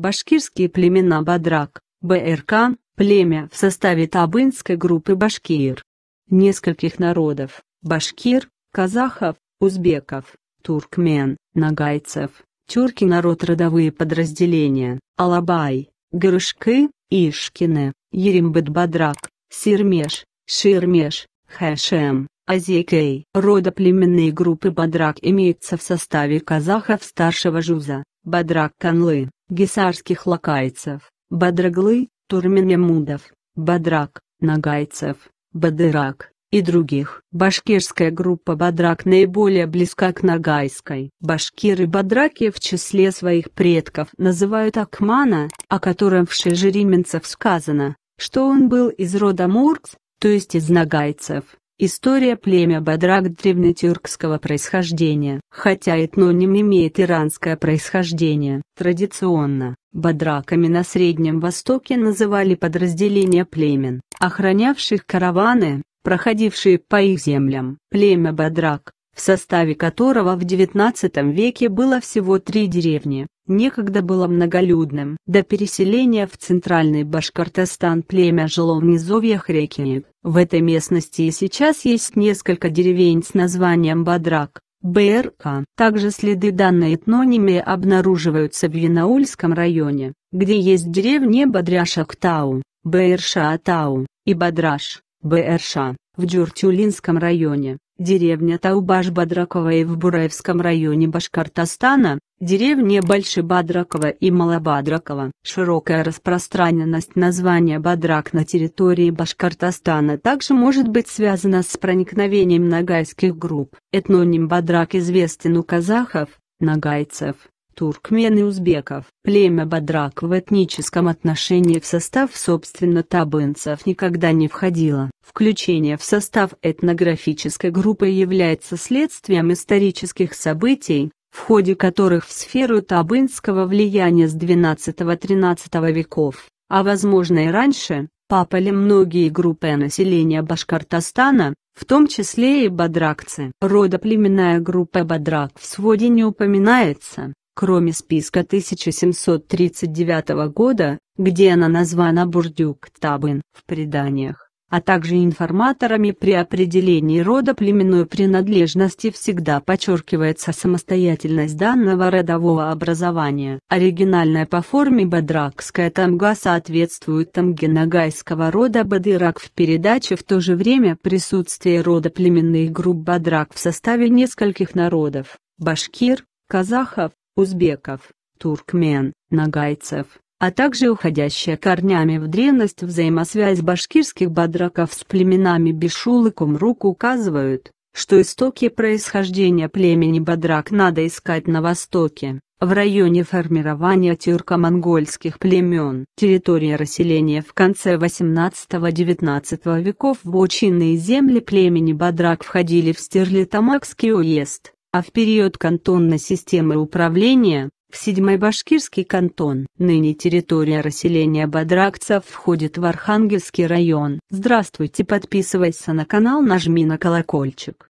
Башкирские племена Бадрак, БРК, племя в составе Табынской группы башкир. Нескольких народов – башкир, казахов, узбеков, туркмен, нагайцев, тюрки народ родовые подразделения, алабай, горышки, ишкины, ерембет-бадрак, сирмеш, ширмеш, хэшем, Азейкей. племенные группы Бадрак имеются в составе казахов старшего жуза, Бадрак-канлы, гисарских лакайцев, Бадраглы, Турменемудов, Бадрак, Нагайцев, Бадырак и других. Башкирская группа Бадрак наиболее близка к Нагайской. Башкиры-бадраки в числе своих предков называют Акмана, о котором в Шижерименцев сказано, что он был из рода Муркс, то есть из Нагайцев. История племя Бадраг древнетюркского происхождения. Хотя этноним имеет иранское происхождение. Традиционно, бадраками на Среднем Востоке называли подразделения племен, охранявших караваны, проходившие по их землям. Племя Бадрак, в составе которого в XIX веке было всего три деревни, некогда было многолюдным. До переселения в центральный Башкортостан племя жило в низовьях реки Ник. В этой местности и сейчас есть несколько деревень с названием Бадрак. БРК. Также следы данной этнонимии обнаруживаются в Янаульском районе, где есть деревни Бодряшактау, Бэйршаатау и Бадраш, БРШ, а, в Джуртюлинском районе, деревня таубаш Бадраковая в Бураевском районе Башкортостана, деревни Бадракова и Малобадракова. Широкая распространенность названия Бадрак на территории Башкортостана также может быть связана с проникновением нагайских групп. Этноним Бадрак известен у казахов, нагайцев, туркмен и узбеков. Племя Бадрак в этническом отношении в состав собственно табынцев никогда не входило. Включение в состав этнографической группы является следствием исторических событий, в ходе которых в сферу табынского влияния с XII-XIII веков, а возможно и раньше, попали многие группы населения Башкортостана, в том числе и бадракцы. Родоплеменная группа бадрак в своде не упоминается, кроме списка 1739 года, где она названа Бурдюк-Табын в преданиях, а также информаторами при определении рода племенной принадлежности всегда подчеркивается самостоятельность данного родового образования. Оригинальная по форме бадракская тамга соответствует тамге нагайского рода Бадырак в передаче в то же время присутствие рода племенных групп бадрак в составе нескольких народов – башкир, казахов, узбеков, туркмен, нагайцев, а также уходящая корнями в древность взаимосвязь башкирских бадраков с племенами Бешул и Кумрук указывают, что истоки происхождения племени Бадрак надо искать на востоке, в районе формирования тюрко-монгольских племен. Территория расселения в конце 18-19 веков в Очинные земли племени Бадрак входили в Стерлитамакский уезд а в период кантонной системы управления, в седьмой башкирский кантон. Ныне территория расселения бодракцев входит в Архангельский район. Здравствуйте, подписывайся на канал, нажми на колокольчик.